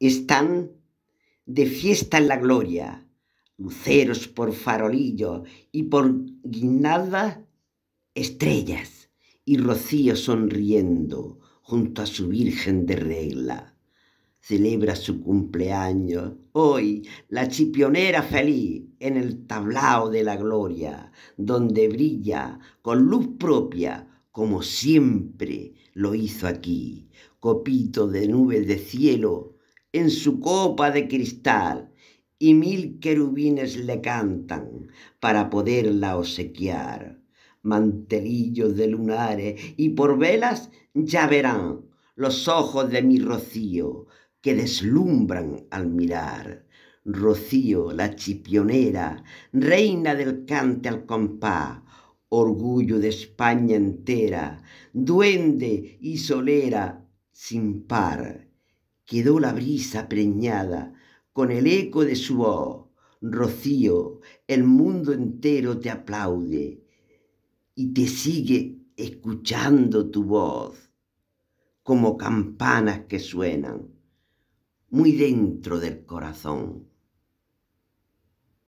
están de fiesta en la gloria, luceros por farolillo y por guinada, estrellas y rocío sonriendo junto a su Virgen de regla. Celebra su cumpleaños hoy, la chipionera feliz en el tablao de la gloria, donde brilla con luz propia como siempre lo hizo aquí, copito de nubes de cielo en su copa de cristal y mil querubines le cantan para poderla obsequiar. Mantelillos de lunares y por velas ya verán los ojos de mi rocío que deslumbran al mirar. Rocío, la chipionera, reina del cante al compás, orgullo de España entera, duende y solera sin par quedó la brisa preñada con el eco de su voz. Rocío, el mundo entero te aplaude y te sigue escuchando tu voz como campanas que suenan muy dentro del corazón.